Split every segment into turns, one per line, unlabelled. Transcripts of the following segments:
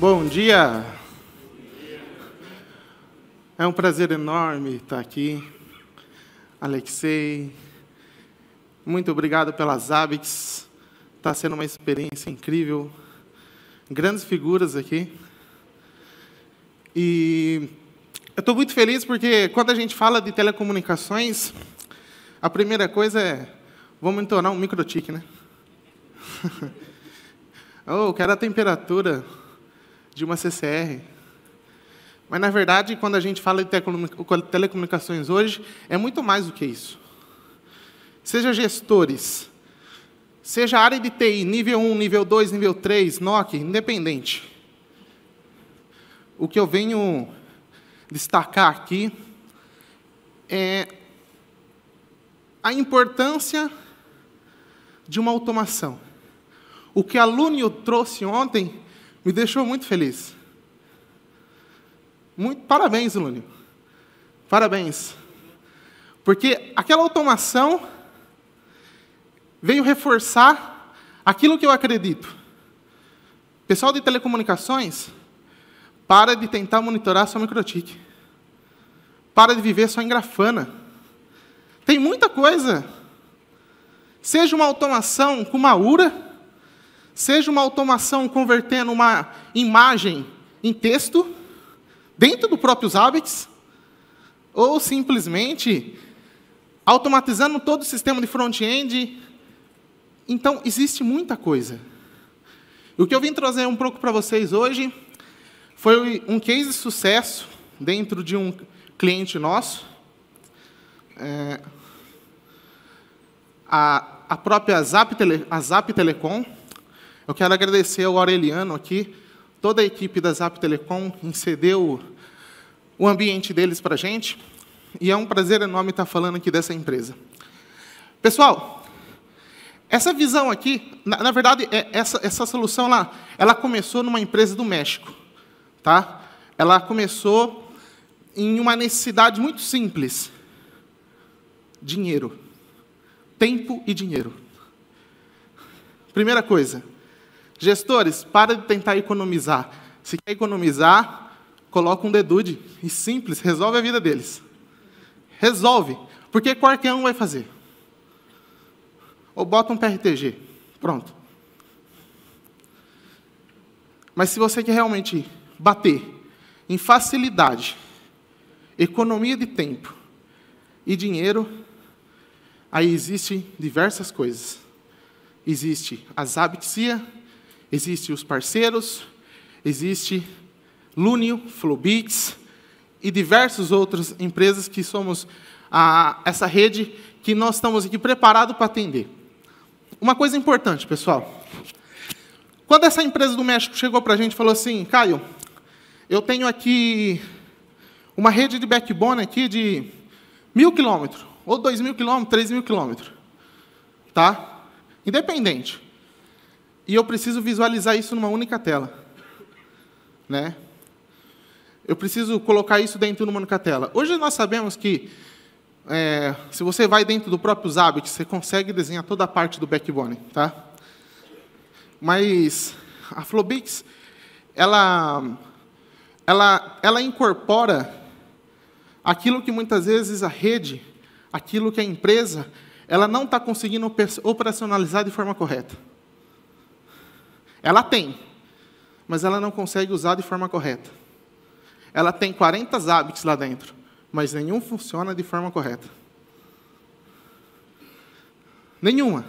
Bom dia! É um prazer enorme estar aqui. Alexei, muito obrigado pelas Abix. Está sendo uma experiência incrível. Grandes figuras aqui. E eu estou muito feliz porque quando a gente fala de telecomunicações, a primeira coisa é vamos entornar um microtique, né? oh, quero a temperatura de uma CCR. Mas, na verdade, quando a gente fala de telecomunicações hoje, é muito mais do que isso. Seja gestores, seja área de TI, nível 1, nível 2, nível 3, NOC, independente. O que eu venho destacar aqui é a importância de uma automação. O que a Lúnio trouxe ontem me deixou muito feliz. Muito parabéns, Lúnio. Parabéns. Porque aquela automação veio reforçar aquilo que eu acredito. Pessoal de telecomunicações, para de tentar monitorar sua microtique. Para de viver só em grafana. Tem muita coisa. Seja uma automação com uma URA, seja uma automação convertendo uma imagem em texto, dentro do próprios hábitos ou simplesmente automatizando todo o sistema de front-end. Então, existe muita coisa. O que eu vim trazer um pouco para vocês hoje foi um case de sucesso dentro de um cliente nosso. É, a, a própria Zap, Tele, a Zap Telecom, eu quero agradecer ao Aureliano aqui, toda a equipe da Zap Telecom cedeu o ambiente deles para a gente, e é um prazer enorme estar falando aqui dessa empresa. Pessoal, essa visão aqui, na, na verdade, é, essa, essa solução lá, ela começou numa empresa do México. Tá? Ela começou em uma necessidade muito simples. Dinheiro. Tempo e dinheiro. Primeira coisa, Gestores, para de tentar economizar. Se quer economizar, coloca um dedude e simples, resolve a vida deles. Resolve, porque qualquer um vai fazer. Ou bota um PRTG, pronto. Mas se você quer realmente bater em facilidade, economia de tempo e dinheiro, aí existem diversas coisas. Existe a Zabitsia, Existem os parceiros, existe Lúnio, Flowbits e diversas outras empresas que somos a, essa rede que nós estamos aqui preparados para atender. Uma coisa importante, pessoal. Quando essa empresa do México chegou para a gente e falou assim, Caio, eu tenho aqui uma rede de backbone aqui de mil quilômetros, ou dois mil quilômetros, três mil quilômetros. Tá? Independente e eu preciso visualizar isso numa única tela. Né? Eu preciso colocar isso dentro de uma única tela. Hoje nós sabemos que, é, se você vai dentro do próprio Zabbix, você consegue desenhar toda a parte do backbone. Tá? Mas a Flowbix, ela, ela, ela incorpora aquilo que muitas vezes a rede, aquilo que a empresa, ela não está conseguindo operacionalizar de forma correta. Ela tem, mas ela não consegue usar de forma correta. Ela tem 40 hábitos lá dentro, mas nenhum funciona de forma correta. Nenhuma.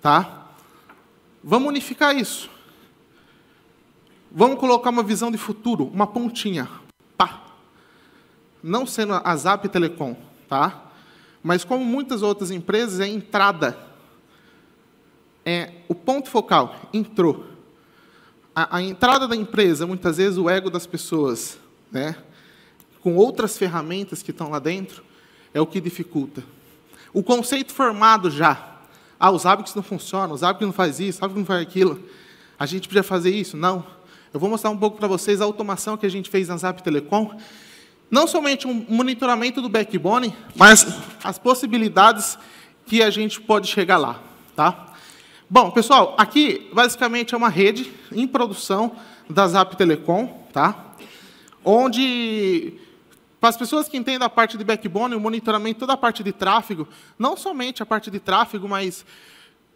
Tá? Vamos unificar isso. Vamos colocar uma visão de futuro, uma pontinha. Pá. Não sendo a Zap Telecom, tá? Mas como muitas outras empresas, é entrada é o ponto focal, entrou. A, a entrada da empresa, muitas vezes o ego das pessoas, né, com outras ferramentas que estão lá dentro, é o que dificulta. O conceito formado já, ah, os hábitos não funcionam, os hábitos não faz isso, hábitos não faz aquilo. A gente podia fazer isso? Não. Eu vou mostrar um pouco para vocês a automação que a gente fez na Zap Telecom. Não somente um monitoramento do backbone, mas as possibilidades que a gente pode chegar lá. Tá? Bom, pessoal, aqui basicamente é uma rede em produção da Zap Telecom, tá? onde para as pessoas que entendem a parte de backbone, o monitoramento, toda a parte de tráfego, não somente a parte de tráfego, mas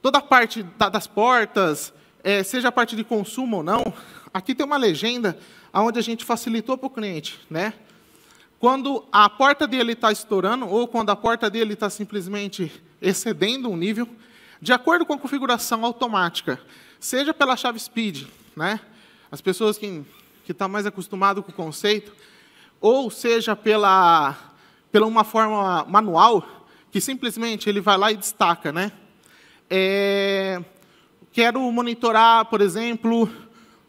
toda a parte da, das portas, é, seja a parte de consumo ou não, aqui tem uma legenda onde a gente facilitou para o cliente. Né? Quando a porta dele está estourando ou quando a porta dele está simplesmente excedendo um nível, de acordo com a configuração automática, seja pela chave speed, né? as pessoas que estão tá mais acostumadas com o conceito, ou seja pela, pela uma forma manual, que simplesmente ele vai lá e destaca. Né? É, quero monitorar, por exemplo,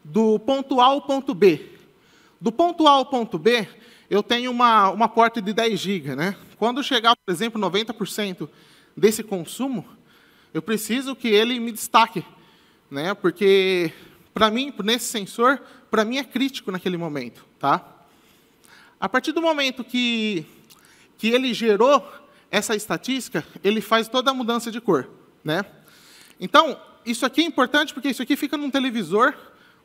do ponto A ao ponto B. Do ponto A ao ponto B, eu tenho uma, uma porta de 10 GB. Né? Quando chegar, por exemplo, 90% desse consumo, eu preciso que ele me destaque, né? Porque para mim, nesse sensor, para mim é crítico naquele momento, tá? A partir do momento que que ele gerou essa estatística, ele faz toda a mudança de cor, né? Então, isso aqui é importante porque isso aqui fica num televisor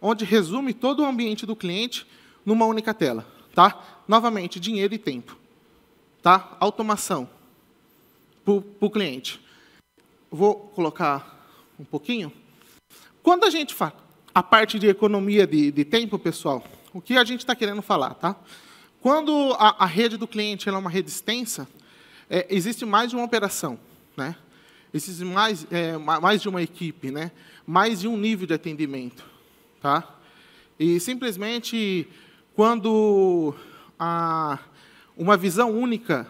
onde resume todo o ambiente do cliente numa única tela, tá? Novamente, dinheiro e tempo, tá? Automação para o cliente vou colocar um pouquinho. Quando a gente fala a parte de economia de, de tempo, pessoal, o que a gente está querendo falar, tá? Quando a, a rede do cliente é uma rede extensa, é, existe mais de uma operação, né? Existe mais, é, mais de uma equipe, né? Mais de um nível de atendimento, tá? E simplesmente quando a, uma visão única,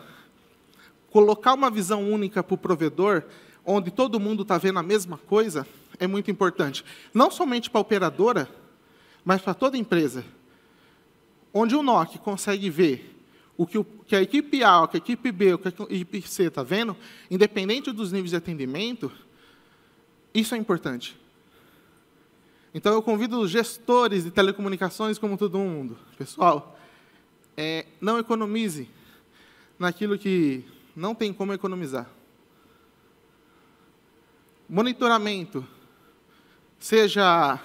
colocar uma visão única para o provedor onde todo mundo está vendo a mesma coisa, é muito importante. Não somente para a operadora, mas para toda empresa. Onde o NOC consegue ver o que, o que, a equipe A, o que a equipe B, o que a equipe C está vendo, independente dos níveis de atendimento, isso é importante. Então, eu convido os gestores de telecomunicações, como todo mundo, pessoal, é, não economize naquilo que não tem como economizar monitoramento, seja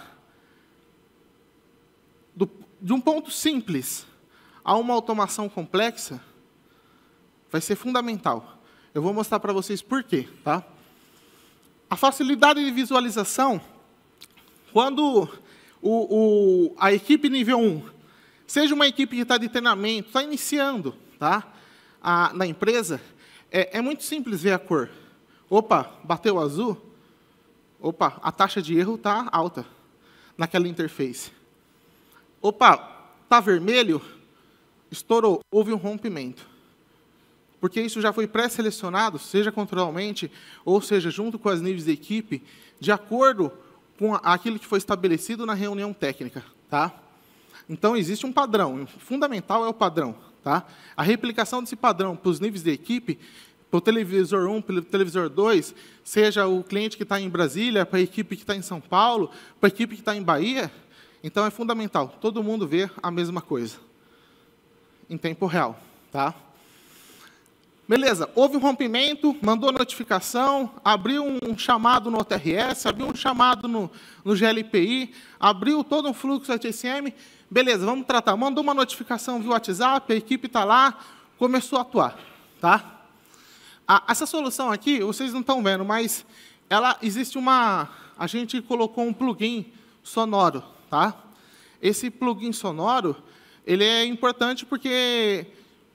do, de um ponto simples a uma automação complexa, vai ser fundamental. Eu vou mostrar para vocês por quê. Tá? A facilidade de visualização, quando o, o, a equipe nível 1, seja uma equipe que está de treinamento, está iniciando tá? A, na empresa, é, é muito simples ver a cor. Opa, bateu azul? Opa, a taxa de erro está alta naquela interface. Opa, está vermelho? Estourou, houve um rompimento. Porque isso já foi pré-selecionado, seja controlamente, ou seja, junto com as níveis da equipe, de acordo com aquilo que foi estabelecido na reunião técnica. Tá? Então, existe um padrão. O fundamental é o padrão. Tá? A replicação desse padrão para os níveis de equipe para o televisor 1, para o televisor 2, seja o cliente que está em Brasília, para a equipe que está em São Paulo, para a equipe que está em Bahia. Então, é fundamental todo mundo ver a mesma coisa, em tempo real. Tá? Beleza, houve um rompimento, mandou notificação, abriu um chamado no OTRS, abriu um chamado no, no GLPI, abriu todo um fluxo HSM. Beleza, vamos tratar. Mandou uma notificação via WhatsApp, a equipe está lá, começou a atuar. Tá? A, essa solução aqui, vocês não estão vendo, mas ela existe uma... A gente colocou um plugin sonoro, tá? Esse plugin sonoro, ele é importante porque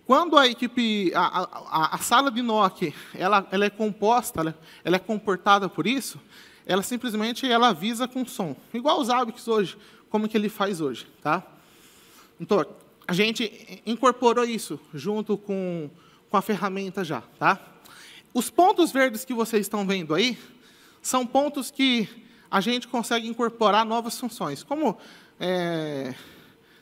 quando a equipe, a, a, a sala de NOC, ela, ela é composta, ela, ela, é comportada por isso, ela simplesmente ela avisa com som. Igual os ABICs hoje, como que ele faz hoje, tá? Então, a gente incorporou isso junto com, com a ferramenta já, tá? Os pontos verdes que vocês estão vendo aí são pontos que a gente consegue incorporar novas funções. Como é,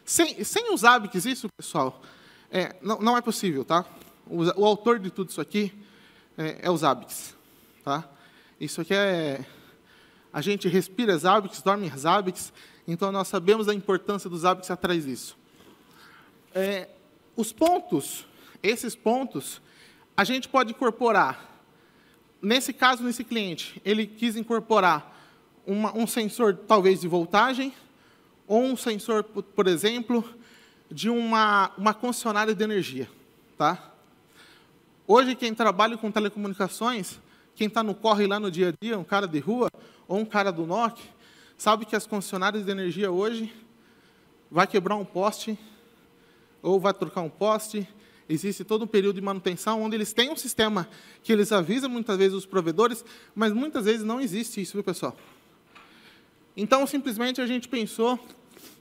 sem, sem os hábitos, isso, pessoal, é, não, não, é possível, tá? O, o, autor de tudo isso aqui é, é os hábitos, tá? Isso aqui é a gente respira os hábitos, dorme os hábitos, então nós sabemos a importância dos hábitos atrás disso. É, os pontos, esses pontos, a gente pode incorporar. Nesse caso, nesse cliente, ele quis incorporar uma, um sensor, talvez, de voltagem, ou um sensor, por exemplo, de uma, uma concessionária de energia. Tá? Hoje, quem trabalha com telecomunicações, quem está no corre lá no dia a dia, um cara de rua ou um cara do NOC, sabe que as concessionárias de energia hoje vai quebrar um poste, ou vai trocar um poste, existe todo um período de manutenção onde eles têm um sistema que eles avisam muitas vezes os provedores, mas muitas vezes não existe isso, viu, pessoal? Então, simplesmente a gente pensou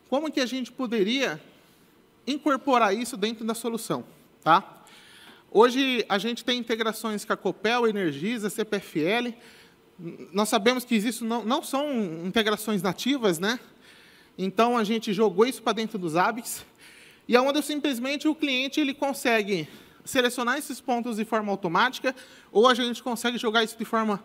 como que a gente poderia incorporar isso dentro da solução, tá? Hoje a gente tem integrações com a Copel, Energisa, CPFL. Nós sabemos que isso não, não são integrações nativas, né? Então a gente jogou isso para dentro dos ABICs e é onde simplesmente o cliente ele consegue selecionar esses pontos de forma automática, ou a gente consegue jogar isso de forma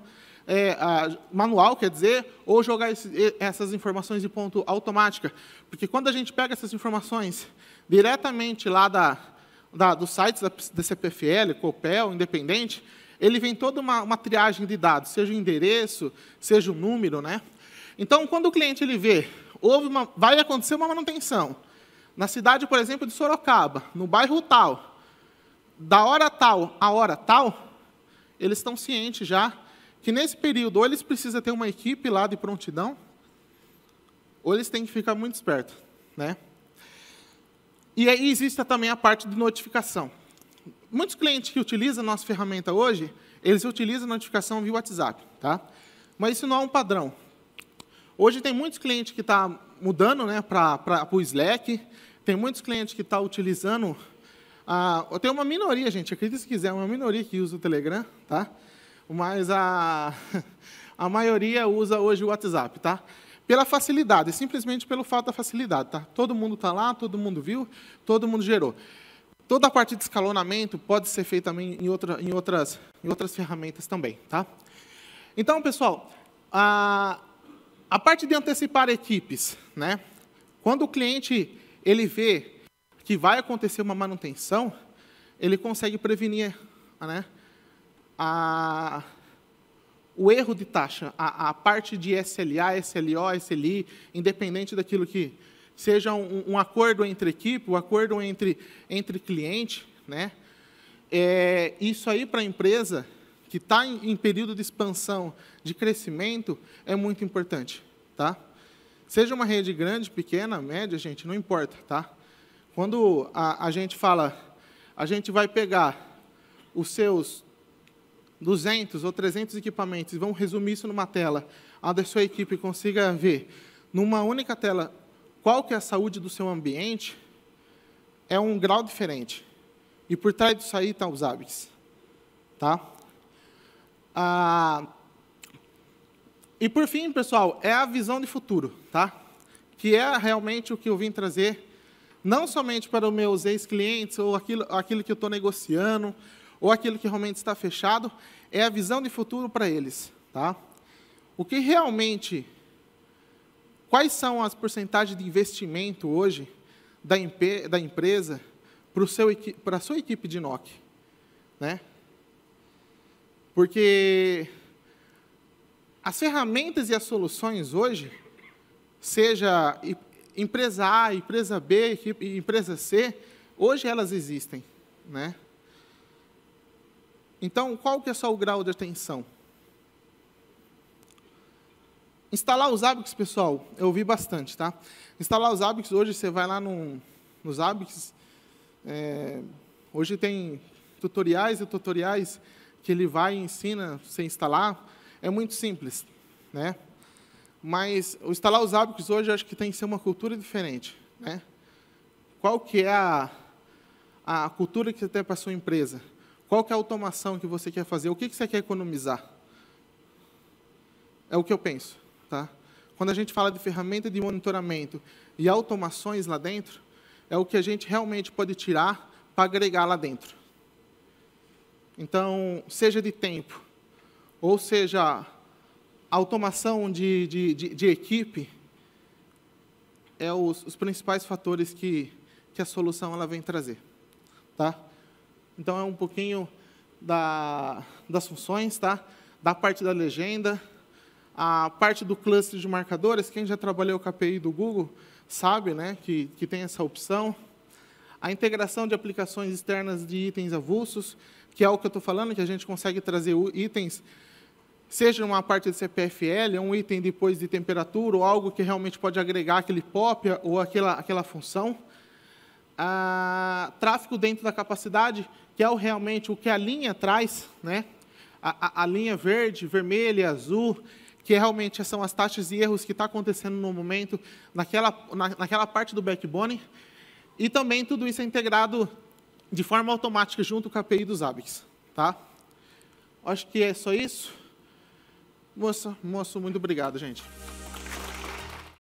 é, a, manual, quer dizer, ou jogar esse, essas informações de ponto automática. Porque quando a gente pega essas informações diretamente lá da, da, dos sites da, da CPFL, Copel, Independente, ele vem toda uma, uma triagem de dados, seja o endereço, seja o número. Né? Então, quando o cliente ele vê, houve uma, vai acontecer uma manutenção, na cidade, por exemplo, de Sorocaba, no bairro tal, da hora tal à hora tal, eles estão cientes já que nesse período ou eles precisam ter uma equipe lá de prontidão, ou eles têm que ficar muito esperto, né? E aí existe também a parte de notificação. Muitos clientes que utilizam a nossa ferramenta hoje, eles utilizam a notificação via WhatsApp, tá? Mas isso não é um padrão. Hoje tem muitos clientes que estão tá mudando né, para o Slack. Tem muitos clientes que estão tá utilizando. A, tem uma minoria, gente, acredita se quiser, uma minoria que usa o Telegram, tá? Mas a, a maioria usa hoje o WhatsApp, tá? Pela facilidade, simplesmente pelo fato da facilidade, tá? Todo mundo está lá, todo mundo viu, todo mundo gerou. Toda a parte de escalonamento pode ser feita também em, outra, em, outras, em outras ferramentas também, tá? Então, pessoal, a, a parte de antecipar equipes, né? Quando o cliente ele vê que vai acontecer uma manutenção, ele consegue prevenir, né? A, o erro de taxa, a, a, parte de SLA, SLO, SLI, independente daquilo que seja um, um acordo entre equipe, um acordo entre, entre cliente, né? É, isso aí para a empresa que está em, em, período de expansão, de crescimento, é muito importante, tá? Seja uma rede grande, pequena, média, gente, não importa, tá? Quando a, a gente fala, a gente vai pegar os seus 200 ou 300 equipamentos e vamos resumir isso numa tela, a da sua equipe consiga ver numa única tela qual que é a saúde do seu ambiente, é um grau diferente. E por trás disso aí estão tá os hábitos, tá? Ah, e por fim, pessoal, é a visão de futuro, tá? Que é realmente o que eu vim trazer, não somente para os meus ex-clientes ou aquilo, aquilo que eu estou negociando, ou aquilo que realmente está fechado, é a visão de futuro para eles, tá? O que realmente, quais são as porcentagens de investimento hoje da, da empresa para a sua equipe de NOC, né? Porque as ferramentas e as soluções hoje, seja empresa A, empresa B, empresa C, hoje elas existem, né? Então, qual que é só o grau de atenção? Instalar os hábitos, pessoal, eu ouvi bastante, tá? Instalar os hábitos hoje você vai lá no, nos hábitos, é, hoje tem tutoriais e tutoriais que ele vai e ensina você instalar, é muito simples, né? Mas o instalar os hábitos hoje acho que tem que ser uma cultura diferente, né? Qual que é a, a cultura que você tem para a sua empresa? Qual que é a automação que você quer fazer? O que, que você quer economizar? É o que eu penso, tá? Quando a gente fala de ferramenta de monitoramento e automações lá dentro, é o que a gente realmente pode tirar para agregar lá dentro. Então, seja de tempo, ou seja, automação de, de, de, de equipe, é os, os, principais fatores que, que a solução ela vem trazer. Tá? Então, é um pouquinho da, das funções, tá? da parte da legenda, a parte do cluster de marcadores, quem já trabalhou o KPI do Google sabe né, que, que tem essa opção a integração de aplicações externas de itens avulsos, que é o que eu estou falando, que a gente consegue trazer itens, seja uma parte de CPFL, um item depois de temperatura, ou algo que realmente pode agregar aquele POP ou aquela, aquela função. Ah, tráfego dentro da capacidade, que é o, realmente o que a linha traz, né? a, a, a linha verde, vermelha, azul, que realmente são as taxas e erros que está acontecendo no momento, naquela, na, naquela parte do backbone, e também tudo isso é integrado de forma automática junto com a API dos ABICs. Tá? Acho que é só isso. Moça, moço, muito obrigado, gente.